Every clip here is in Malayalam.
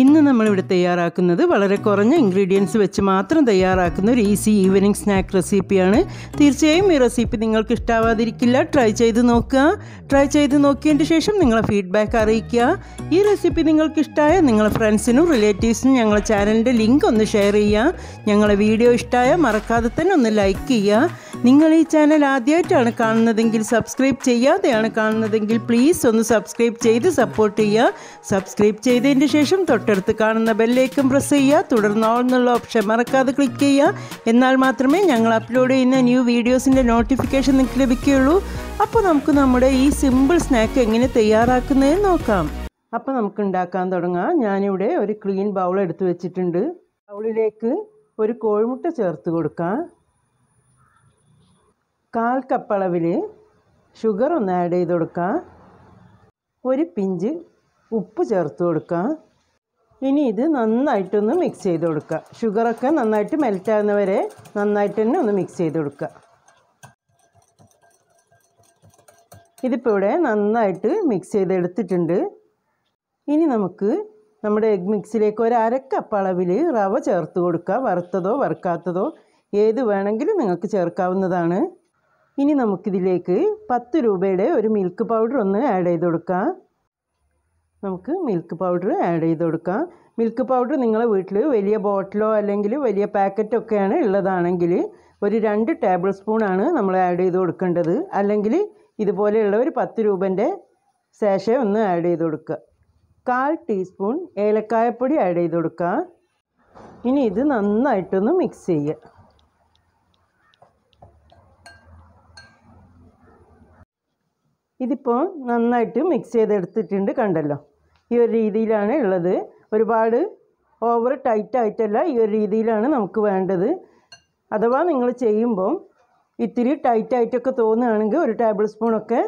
ഇന്ന് നമ്മളിവിടെ തയ്യാറാക്കുന്നത് വളരെ കുറഞ്ഞ ഇൻഗ്രീഡിയൻസ് വെച്ച് മാത്രം തയ്യാറാക്കുന്ന ഒരു ഈസി ഈവനിങ് സ്നാക്ക് റെസിപ്പിയാണ് തീർച്ചയായും ഈ റെസിപ്പി നിങ്ങൾക്ക് ഇഷ്ടാവാതിരിക്കില്ല ട്രൈ ചെയ്ത് നോക്കുക ട്രൈ ചെയ്ത് നോക്കിയതിന് ശേഷം നിങ്ങളെ ഫീഡ്ബാക്ക് അറിയിക്കുക ഈ റെസിപ്പി നിങ്ങൾക്ക് ഇഷ്ടമായ നിങ്ങളെ ഫ്രണ്ട്സിനും റിലേറ്റീവ്സിനും ഞങ്ങളെ ചാനലിൻ്റെ ലിങ്ക് ഒന്ന് ഷെയർ ചെയ്യുക ഞങ്ങളെ വീഡിയോ ഇഷ്ടമായ മറക്കാതെ തന്നെ ഒന്ന് ലൈക്ക് ചെയ്യുക നിങ്ങൾ ഈ ചാനൽ ആദ്യമായിട്ടാണ് കാണുന്നതെങ്കിൽ സബ്സ്ക്രൈബ് ചെയ്യാതെയാണ് കാണുന്നതെങ്കിൽ പ്ലീസ് ഒന്ന് സബ്സ്ക്രൈബ് ചെയ്ത് സപ്പോർട്ട് ചെയ്യുക സബ്സ്ക്രൈബ് ചെയ്തതിന് ശേഷം തൊട്ടടുത്ത് കാണുന്ന ബെല്ലേക്കും പ്രസ് ചെയ്യുക തുടർന്ന് എന്നുള്ള ഓപ്ഷൻ മറക്കാതെ ക്ലിക്ക് ചെയ്യുക എന്നാൽ മാത്രമേ ഞങ്ങൾ അപ്ലോഡ് ചെയ്യുന്ന ന്യൂ വീഡിയോസിൻ്റെ നോട്ടിഫിക്കേഷൻ നിങ്ങൾക്ക് ലഭിക്കുകയുള്ളൂ അപ്പോൾ നമുക്ക് നമ്മുടെ ഈ സിമ്പിൾ സ്നാക്ക് എങ്ങനെ തയ്യാറാക്കുന്നതെന്ന് നോക്കാം അപ്പോൾ നമുക്ക് ഉണ്ടാക്കാൻ തുടങ്ങാം ഞാനിവിടെ ഒരു ക്ലീൻ ബൗൾ എടുത്തു വെച്ചിട്ടുണ്ട് ബൗളിലേക്ക് ഒരു കോഴിമുട്ട ചേർത്ത് കൊടുക്കാം കാൽ കപ്പളവിൽ ഷുഗർ ഒന്ന് ആഡ് ചെയ്ത് കൊടുക്കുക ഒരു പിഞ്ച് ഉപ്പ് ചേർത്ത് കൊടുക്കുക ഇനി ഇത് നന്നായിട്ടൊന്ന് മിക്സ് ചെയ്ത് കൊടുക്കുക ഷുഗറൊക്കെ നന്നായിട്ട് മെൽറ്റാകുന്ന വരെ നന്നായിട്ട് തന്നെ ഒന്ന് മിക്സ് ചെയ്ത് കൊടുക്കുക ഇതിപ്പോൾ ഇവിടെ നന്നായിട്ട് മിക്സ് ചെയ്തെടുത്തിട്ടുണ്ട് ഇനി നമുക്ക് നമ്മുടെ എഗ് മിക്സിലേക്ക് ഒരു അരക്കപ്പ് അളവിൽ റവ ചേർത്ത് കൊടുക്കുക വറുത്തതോ വറുക്കാത്തതോ ഏത് വേണമെങ്കിലും നിങ്ങൾക്ക് ചേർക്കാവുന്നതാണ് ഇനി നമുക്കിതിലേക്ക് പത്ത് രൂപയുടെ ഒരു മിൽക്ക് പൗഡർ ഒന്ന് ആഡ് ചെയ്ത് കൊടുക്കാം നമുക്ക് മിൽക്ക് പൗഡർ ആഡ് ചെയ്ത് കൊടുക്കാം മിൽക്ക് പൗഡർ നിങ്ങളെ വീട്ടിൽ വലിയ ബോട്ടിലോ അല്ലെങ്കിൽ വലിയ പാക്കറ്റൊക്കെയാണ് ഉള്ളതാണെങ്കിൽ ഒരു രണ്ട് ടേബിൾ സ്പൂണാണ് നമ്മൾ ആഡ് ചെയ്ത് കൊടുക്കേണ്ടത് അല്ലെങ്കിൽ ഇതുപോലെയുള്ള ഒരു പത്ത് രൂപൻ്റെ ശേഷം ഒന്ന് ആഡ് ചെയ്ത് കൊടുക്കുക കാൽ ടീസ്പൂൺ ഏലക്കായപ്പൊടി ആഡ് ചെയ്ത് കൊടുക്കുക ഇനി ഇത് നന്നായിട്ടൊന്ന് മിക്സ് ചെയ്യുക ഇതിപ്പോൾ നന്നായിട്ട് മിക്സ് ചെയ്തെടുത്തിട്ടുണ്ട് കണ്ടല്ലോ ഈ ഒരു രീതിയിലാണ് ഉള്ളത് ഒരുപാട് ഓവർ ടൈറ്റ് ആയിട്ടല്ല ഈ ഒരു രീതിയിലാണ് നമുക്ക് വേണ്ടത് അഥവാ നിങ്ങൾ ചെയ്യുമ്പോൾ ഇത്തിരി ടൈറ്റായിട്ടൊക്കെ തോന്നുകയാണെങ്കിൽ ഒരു ടേബിൾ സ്പൂണൊക്കെ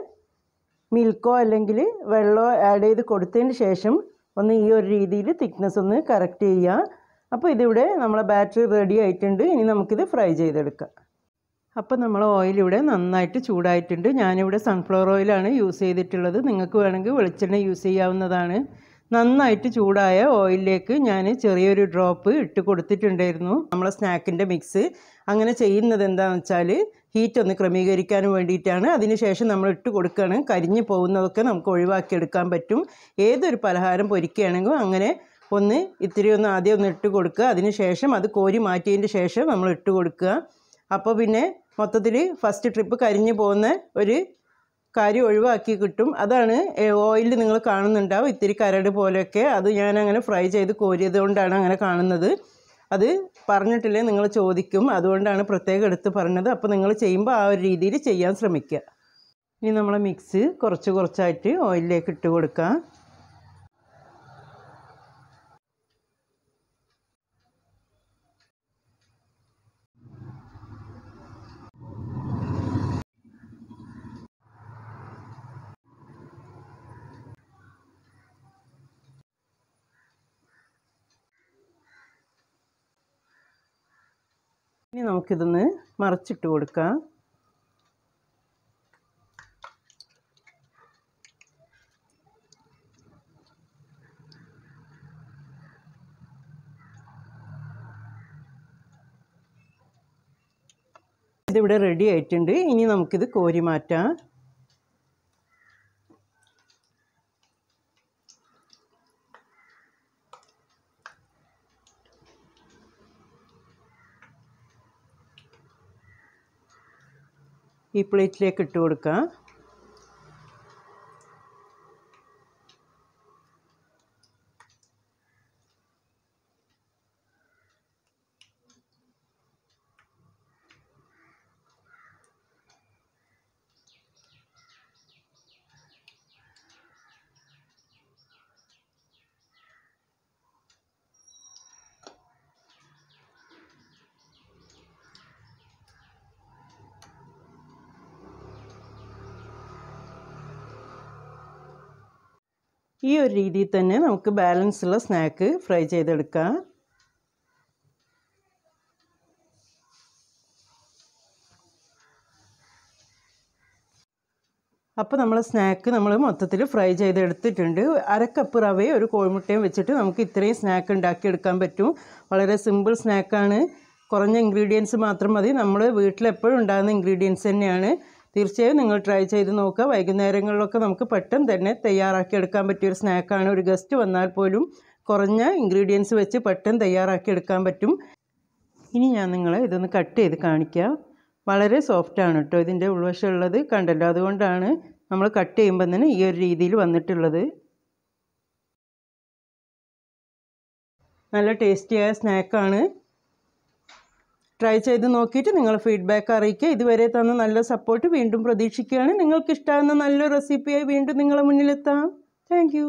മിൽക്കോ അല്ലെങ്കിൽ വെള്ളമോ ആഡ് ചെയ്ത് കൊടുത്തതിന് ശേഷം ഒന്ന് ഈ ഒരു രീതിയിൽ തിക്നെസ് ഒന്ന് കറക്റ്റ് ചെയ്യുക അപ്പോൾ ഇതിവിടെ നമ്മളെ ബാറ്ററി റെഡി ആയിട്ടുണ്ട് ഇനി നമുക്കിത് ഫ്രൈ ചെയ്തെടുക്കാം അപ്പം നമ്മൾ ഓയിൽ ഇവിടെ നന്നായിട്ട് ചൂടായിട്ടുണ്ട് ഞാനിവിടെ സൺഫ്ലവർ ഓയിലാണ് യൂസ് ചെയ്തിട്ടുള്ളത് നിങ്ങൾക്ക് വേണമെങ്കിൽ വെളിച്ചെണ്ണ യൂസ് ചെയ്യാവുന്നതാണ് നന്നായിട്ട് ചൂടായ ഓയിലിലേക്ക് ഞാൻ ചെറിയൊരു ഡ്രോപ്പ് ഇട്ട് കൊടുത്തിട്ടുണ്ടായിരുന്നു നമ്മളെ സ്നാക്കിൻ്റെ മിക്സ് അങ്ങനെ ചെയ്യുന്നത് എന്താണെന്ന് വെച്ചാൽ ഹീറ്റ് ഒന്ന് ക്രമീകരിക്കാൻ വേണ്ടിയിട്ടാണ് അതിനുശേഷം നമ്മൾ ഇട്ട് കൊടുക്കുകയാണ് കരിഞ്ഞു പോകുന്നതൊക്കെ നമുക്ക് ഒഴിവാക്കിയെടുക്കാൻ പറ്റും ഏതൊരു പലഹാരം പൊരിക്കുകയാണെങ്കിലും അങ്ങനെ ഒന്ന് ഇത്തിരി ഒന്ന് ആദ്യം ഒന്ന് ഇട്ട് കൊടുക്കുക അതിനുശേഷം അത് കോരി മാറ്റിയതിൻ്റെ ശേഷം നമ്മൾ ഇട്ട് കൊടുക്കുക അപ്പോൾ പിന്നെ മൊത്തത്തിൽ ഫസ്റ്റ് ട്രിപ്പ് കരിഞ്ഞു പോകുന്ന ഒരു കാര്യം ഒഴിവാക്കി കിട്ടും അതാണ് ഓയിലിൽ നിങ്ങൾ കാണുന്നുണ്ടാവും ഇത്തിരി കരട് പോലെയൊക്കെ അത് ഞാൻ അങ്ങനെ ഫ്രൈ ചെയ്ത് കോരിയത് കൊണ്ടാണ് അങ്ങനെ കാണുന്നത് അത് പറഞ്ഞിട്ടില്ലേ നിങ്ങൾ ചോദിക്കും അതുകൊണ്ടാണ് പ്രത്യേകം എടുത്ത് പറഞ്ഞത് അപ്പോൾ നിങ്ങൾ ചെയ്യുമ്പോൾ ആ ഒരു രീതിയിൽ ചെയ്യാൻ ശ്രമിക്കുക ഇനി നമ്മളെ മിക്സ് കുറച്ച് കുറച്ചായിട്ട് ഓയിലിലേക്ക് ഇട്ട് കൊടുക്കാം ഇനി നമുക്കിതൊന്ന് മറിച്ചിട്ട് കൊടുക്കാം ഇതിവിടെ റെഡി ആയിട്ടുണ്ട് ഇനി നമുക്കിത് കോരി മാറ്റാം ഈ പ്ലേറ്റിലേക്ക് ഇട്ട് കൊടുക്കുക ഈ ഒരു രീതിയിൽ തന്നെ നമുക്ക് ബാലൻസ് ഉള്ള സ്നാക്ക് ഫ്രൈ ചെയ്തെടുക്കാം അപ്പോൾ നമ്മൾ സ്നാക്ക് നമ്മൾ മൊത്തത്തിൽ ഫ്രൈ ചെയ്തെടുത്തിട്ടുണ്ട് അരക്കപ്പ് റവയും ഒരു കോഴിമുട്ടയും വെച്ചിട്ട് നമുക്ക് ഇത്രയും സ്നാക്ക് ഉണ്ടാക്കിയെടുക്കാൻ പറ്റും വളരെ സിമ്പിൾ സ്നാക്കാണ് കുറഞ്ഞ ഇൻഗ്രീഡിയൻസ് മാത്രം മതി നമ്മൾ വീട്ടിലെപ്പോഴും ഉണ്ടാകുന്ന ഇൻഗ്രീഡിയൻസ് തന്നെയാണ് തീർച്ചയായും നിങ്ങൾ ട്രൈ ചെയ്ത് നോക്കുക വൈകുന്നേരങ്ങളിലൊക്കെ നമുക്ക് പെട്ടെന്ന് തന്നെ തയ്യാറാക്കി എടുക്കാൻ പറ്റിയ ഒരു സ്നാക്കാണ് ഒരു ഗസ്റ്റ് വന്നാൽ പോലും കുറഞ്ഞ ഇൻഗ്രീഡിയൻസ് വെച്ച് പെട്ടെന്ന് തയ്യാറാക്കി എടുക്കാൻ പറ്റും ഇനി ഞാൻ നിങ്ങളെ ഇതൊന്ന് കട്ട് ചെയ്ത് കാണിക്കാം വളരെ സോഫ്റ്റാണ് കേട്ടോ ഇതിൻ്റെ ഉൾവശമുള്ളത് കണ്ടല്ലോ അതുകൊണ്ടാണ് നമ്മൾ കട്ട് ചെയ്യുമ്പോൾ തന്നെ ഈ ഒരു രീതിയിൽ വന്നിട്ടുള്ളത് നല്ല ടേസ്റ്റിയായ സ്നാക്കാണ് ട്രൈ ചെയ്ത് നോക്കിയിട്ട് നിങ്ങൾ ഫീഡ്ബാക്ക് അറിയിക്കുക ഇതുവരെ തന്ന നല്ല സപ്പോർട്ട് വീണ്ടും പ്രതീക്ഷിക്കുകയാണ് നിങ്ങൾക്ക് ഇഷ്ടമാകുന്ന നല്ല റെസിപ്പിയായി വീണ്ടും നിങ്ങളുടെ മുന്നിലെത്താം താങ്ക്